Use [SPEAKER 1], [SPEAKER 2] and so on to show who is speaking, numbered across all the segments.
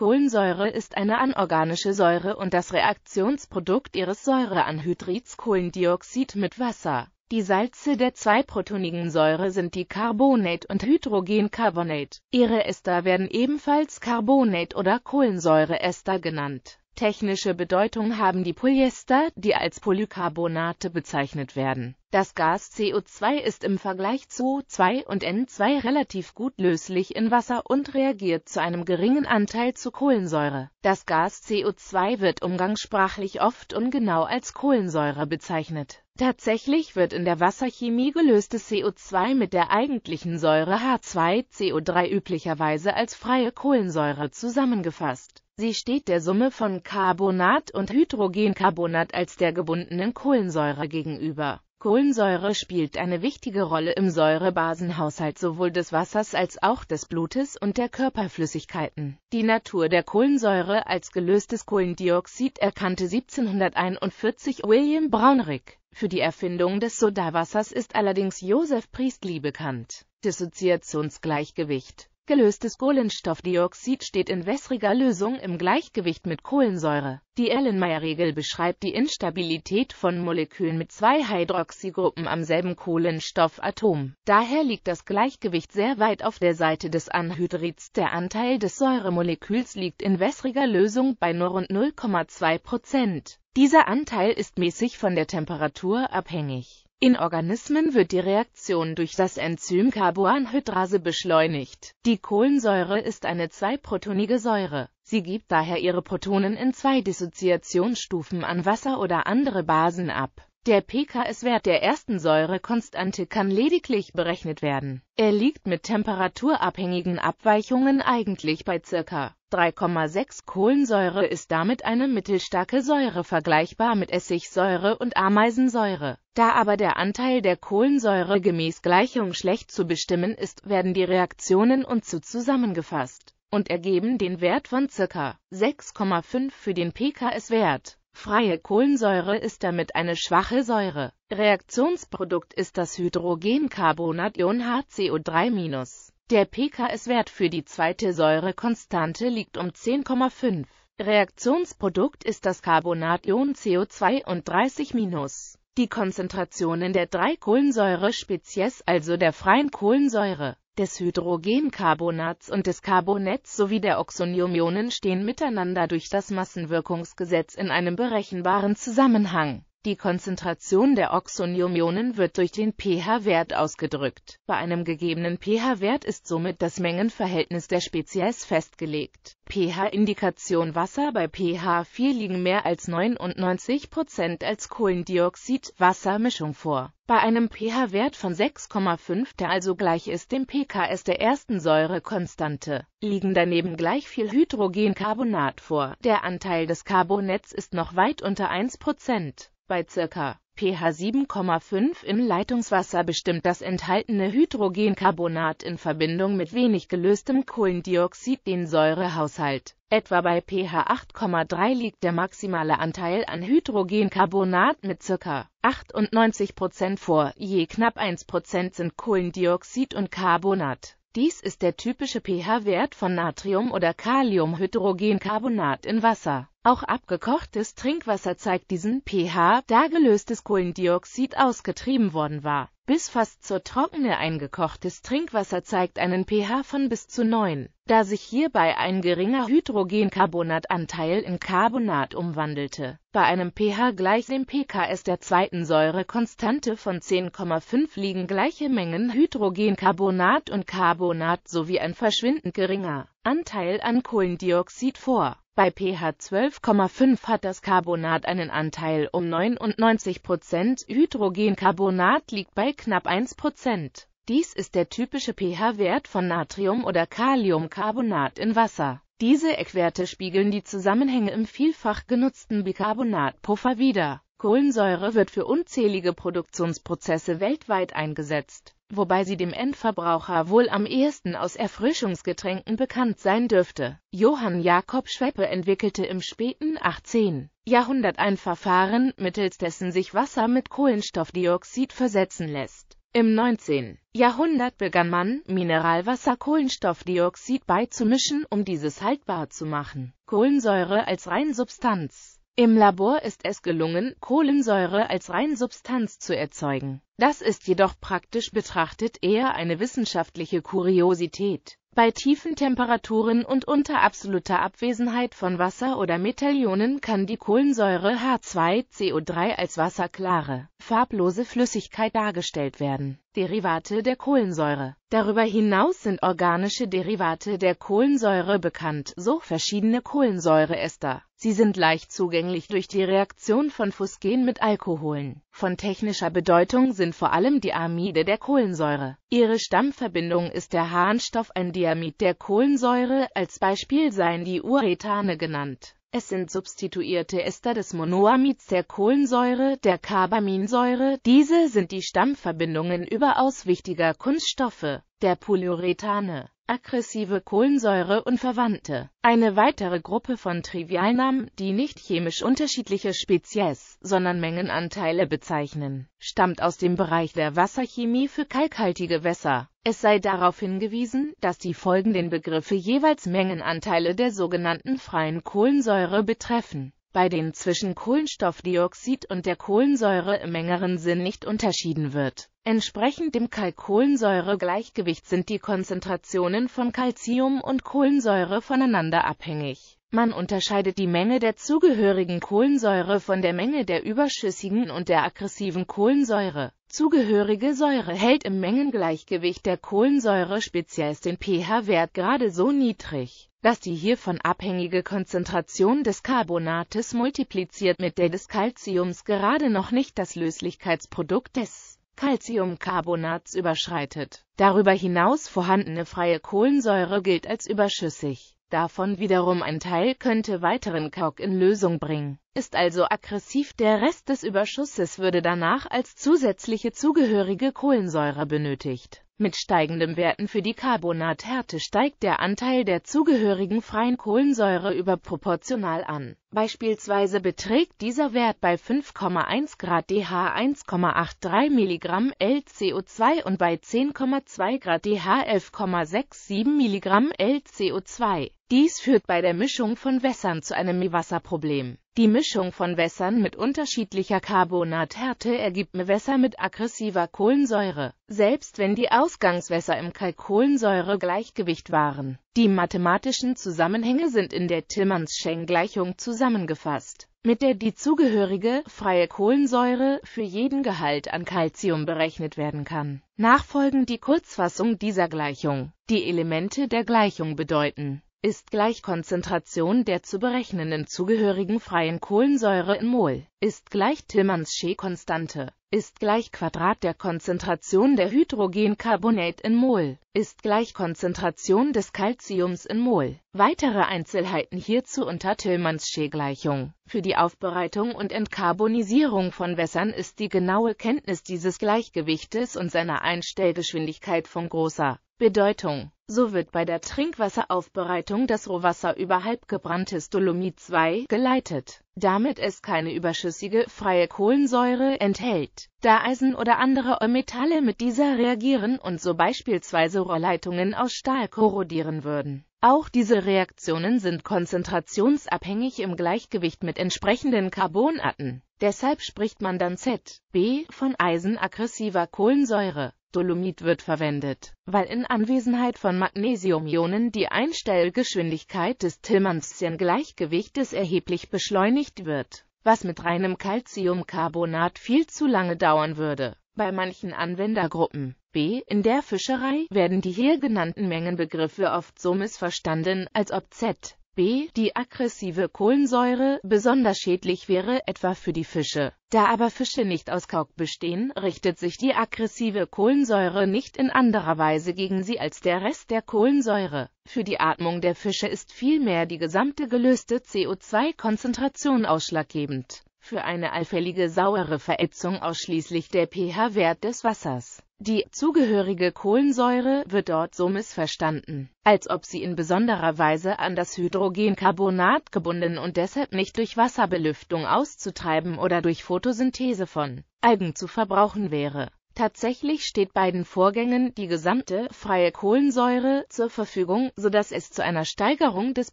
[SPEAKER 1] Kohlensäure ist eine anorganische Säure und das Reaktionsprodukt ihres Säureanhydrids Kohlendioxid mit Wasser. Die Salze der zweiprotonigen Säure sind die Carbonate und Hydrogencarbonate. Ihre Ester werden ebenfalls Carbonate oder Kohlensäureester genannt Technische Bedeutung haben die Polyester, die als Polycarbonate bezeichnet werden. Das Gas CO2 ist im Vergleich zu O2 und N2 relativ gut löslich in Wasser und reagiert zu einem geringen Anteil zu Kohlensäure. Das Gas CO2 wird umgangssprachlich oft ungenau als Kohlensäure bezeichnet. Tatsächlich wird in der Wasserchemie gelöstes CO2 mit der eigentlichen Säure H2CO3 üblicherweise als freie Kohlensäure zusammengefasst. Sie steht der Summe von Carbonat und Hydrogencarbonat als der gebundenen Kohlensäure gegenüber. Kohlensäure spielt eine wichtige Rolle im Säurebasenhaushalt sowohl des Wassers als auch des Blutes und der Körperflüssigkeiten. Die Natur der Kohlensäure als gelöstes Kohlendioxid erkannte 1741 William Brownrigg. Für die Erfindung des Sodawassers ist allerdings Joseph Priestley bekannt. Dissoziationsgleichgewicht Gelöstes Kohlenstoffdioxid steht in wässriger Lösung im Gleichgewicht mit Kohlensäure. Die Erlenmeyer-Regel beschreibt die Instabilität von Molekülen mit zwei Hydroxygruppen am selben Kohlenstoffatom. Daher liegt das Gleichgewicht sehr weit auf der Seite des Anhydrids. Der Anteil des Säuremoleküls liegt in wässriger Lösung bei nur rund 0,2 Prozent. Dieser Anteil ist mäßig von der Temperatur abhängig. In Organismen wird die Reaktion durch das Enzym Carboanhydrase beschleunigt. Die Kohlensäure ist eine zweiprotonige Säure. Sie gibt daher ihre Protonen in zwei Dissoziationsstufen an Wasser oder andere Basen ab der PKS-Wert der ersten Säurekonstante kann lediglich berechnet werden. Er liegt mit temperaturabhängigen Abweichungen eigentlich bei ca. 3,6 Kohlensäure ist damit eine mittelstarke Säure vergleichbar mit Essigsäure und Ameisensäure. Da aber der Anteil der Kohlensäure gemäß Gleichung schlecht zu bestimmen ist, werden die Reaktionen und zu zusammengefasst und ergeben den Wert von ca. 6,5 für den PKS-Wert. Freie Kohlensäure ist damit eine schwache Säure. Reaktionsprodukt ist das Hydrogencarbonat Ion HCO3-. Der pKs-Wert für die zweite Säurekonstante liegt um 10,5. Reaktionsprodukt ist das Carbonation CO32-. Die Konzentrationen der drei Kohlensäure-Spezies, also der freien Kohlensäure des Hydrogencarbonats und des Carbonets sowie der Oxoniumionen stehen miteinander durch das Massenwirkungsgesetz in einem berechenbaren Zusammenhang die Konzentration der Oxoniumionen wird durch den pH-Wert ausgedrückt. Bei einem gegebenen pH-Wert ist somit das Mengenverhältnis der Spezies festgelegt. pH-Indikation Wasser bei pH 4 liegen mehr als 99% als kohlendioxid wassermischung vor. Bei einem pH-Wert von 6,5, der also gleich ist dem pKs der ersten Säurekonstante, liegen daneben gleich viel Hydrogencarbonat vor. Der Anteil des Carbonets ist noch weit unter 1%. Bei ca. pH 7,5 im Leitungswasser bestimmt das enthaltene Hydrogencarbonat in Verbindung mit wenig gelöstem Kohlendioxid den Säurehaushalt. Etwa bei pH 8,3 liegt der maximale Anteil an Hydrogencarbonat mit ca. 98% vor, je knapp 1% sind Kohlendioxid und Carbonat. Dies ist der typische pH-Wert von Natrium- oder Kaliumhydrogencarbonat in Wasser. Auch abgekochtes Trinkwasser zeigt diesen pH, da gelöstes Kohlendioxid ausgetrieben worden war. Bis fast zur trockene eingekochtes Trinkwasser zeigt einen pH von bis zu 9, da sich hierbei ein geringer Hydrogencarbonatanteil in Carbonat umwandelte. Bei einem pH gleich dem pKs der zweiten Säurekonstante von 10,5 liegen gleiche Mengen Hydrogencarbonat und Carbonat sowie ein verschwindend geringer Anteil an Kohlendioxid vor bei pH 12,5 hat das Carbonat einen Anteil um 99%, Hydrogencarbonat liegt bei knapp 1%. Dies ist der typische pH-Wert von Natrium- oder Kaliumcarbonat in Wasser. Diese Eckwerte spiegeln die Zusammenhänge im vielfach genutzten Bicarbonatpuffer wider. Kohlensäure wird für unzählige Produktionsprozesse weltweit eingesetzt, wobei sie dem Endverbraucher wohl am ehesten aus Erfrischungsgetränken bekannt sein dürfte. Johann Jakob Schweppe entwickelte im späten 18. Jahrhundert ein Verfahren, mittels dessen sich Wasser mit Kohlenstoffdioxid versetzen lässt. Im 19. Jahrhundert begann man, Mineralwasser Kohlenstoffdioxid beizumischen, um dieses haltbar zu machen. Kohlensäure als Reinsubstanz im Labor ist es gelungen, Kohlensäure als Reinsubstanz zu erzeugen. Das ist jedoch praktisch betrachtet eher eine wissenschaftliche Kuriosität. Bei tiefen Temperaturen und unter absoluter Abwesenheit von Wasser oder Metallionen kann die Kohlensäure H2CO3 als wasserklare, farblose Flüssigkeit dargestellt werden. Derivate der Kohlensäure Darüber hinaus sind organische Derivate der Kohlensäure bekannt, so verschiedene Kohlensäureester. Sie sind leicht zugänglich durch die Reaktion von Phosgen mit Alkoholen. Von technischer Bedeutung sind vor allem die Amide der Kohlensäure. Ihre Stammverbindung ist der Harnstoff ein Diamid der Kohlensäure, als Beispiel seien die Urethane genannt. Es sind substituierte Ester des Monoamids der Kohlensäure, der Carbaminsäure, diese sind die Stammverbindungen überaus wichtiger Kunststoffe, der Polyurethane aggressive Kohlensäure und Verwandte. Eine weitere Gruppe von Trivialnamen, die nicht chemisch unterschiedliche Spezies, sondern Mengenanteile bezeichnen, stammt aus dem Bereich der Wasserchemie für kalkhaltige Wässer. Es sei darauf hingewiesen, dass die folgenden Begriffe jeweils Mengenanteile der sogenannten freien Kohlensäure betreffen bei denen zwischen Kohlenstoffdioxid und der Kohlensäure im engeren Sinn nicht unterschieden wird. Entsprechend dem Kalk-Kohlensäure-Gleichgewicht sind die Konzentrationen von Calcium und Kohlensäure voneinander abhängig man unterscheidet die Menge der zugehörigen Kohlensäure von der Menge der überschüssigen und der aggressiven Kohlensäure. Zugehörige Säure hält im Mengengleichgewicht der Kohlensäure speziell den pH-Wert gerade so niedrig, dass die hiervon abhängige Konzentration des Carbonates multipliziert mit der des Calciums gerade noch nicht das Löslichkeitsprodukt des Calciumcarbonats überschreitet. Darüber hinaus vorhandene freie Kohlensäure gilt als überschüssig. Davon wiederum ein Teil könnte weiteren Kalk in Lösung bringen, ist also aggressiv, der Rest des Überschusses würde danach als zusätzliche zugehörige Kohlensäure benötigt mit steigenden Werten für die Carbonathärte steigt der Anteil der zugehörigen freien Kohlensäure überproportional an. Beispielsweise beträgt dieser Wert bei 5,1 Grad DH 1,83 mg LCO2 und bei 10,2 Grad DH 11,67 mg LCO2. Dies führt bei der Mischung von Wässern zu einem Mischwasserproblem. Die Mischung von Wässern mit unterschiedlicher Carbonathärte ergibt Wässer mit aggressiver Kohlensäure, selbst wenn die Ausgangswässer im Kalkkohlensäure-Gleichgewicht waren. Die mathematischen Zusammenhänge sind in der Tillmanns-Scheng-Gleichung zusammengefasst, mit der die zugehörige freie Kohlensäure für jeden Gehalt an Calcium berechnet werden kann. Nachfolgend die Kurzfassung dieser Gleichung. Die Elemente der Gleichung bedeuten ist gleich Konzentration der zu berechnenden zugehörigen freien Kohlensäure in Mol, ist gleich Tillmanns-Schee Konstante, ist gleich Quadrat der Konzentration der Hydrogencarbonate in Mol, ist gleich Konzentration des Calciums in Mol. Weitere Einzelheiten hierzu unter Tillmanns-Schee Gleichung. Für die Aufbereitung und Entkarbonisierung von Wässern ist die genaue Kenntnis dieses Gleichgewichtes und seiner Einstellgeschwindigkeit von großer Bedeutung. So wird bei der Trinkwasseraufbereitung das Rohwasser über halbgebranntes Dolomit 2 geleitet, damit es keine überschüssige freie Kohlensäure enthält. Da Eisen oder andere Metalle mit dieser reagieren und so beispielsweise Rohrleitungen aus Stahl korrodieren würden. Auch diese Reaktionen sind konzentrationsabhängig im Gleichgewicht mit entsprechenden Carbonaten. Deshalb spricht man dann ZB von eisenaggressiver Kohlensäure. Dolomit wird verwendet, weil in Anwesenheit von Magnesiumionen die Einstellgeschwindigkeit des Tillmannschen gleichgewichtes erheblich beschleunigt wird, was mit reinem Calciumcarbonat viel zu lange dauern würde. Bei manchen Anwendergruppen B. In der Fischerei werden die hier genannten Mengenbegriffe oft so missverstanden, als ob Z b. Die aggressive Kohlensäure besonders schädlich wäre, etwa für die Fische. Da aber Fische nicht aus Kalk bestehen, richtet sich die aggressive Kohlensäure nicht in anderer Weise gegen sie als der Rest der Kohlensäure. Für die Atmung der Fische ist vielmehr die gesamte gelöste CO2-Konzentration ausschlaggebend. Für eine allfällige saure Verätzung ausschließlich der pH-Wert des Wassers. Die zugehörige Kohlensäure wird dort so missverstanden, als ob sie in besonderer Weise an das Hydrogencarbonat gebunden und deshalb nicht durch Wasserbelüftung auszutreiben oder durch Photosynthese von Algen zu verbrauchen wäre. Tatsächlich steht beiden Vorgängen die gesamte freie Kohlensäure zur Verfügung, sodass es zu einer Steigerung des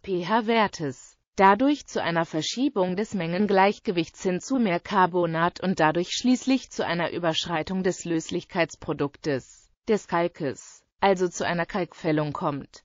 [SPEAKER 1] pH-Wertes dadurch zu einer Verschiebung des Mengengleichgewichts hin zu mehr Carbonat und dadurch schließlich zu einer Überschreitung des Löslichkeitsproduktes des Kalkes, also zu einer Kalkfällung kommt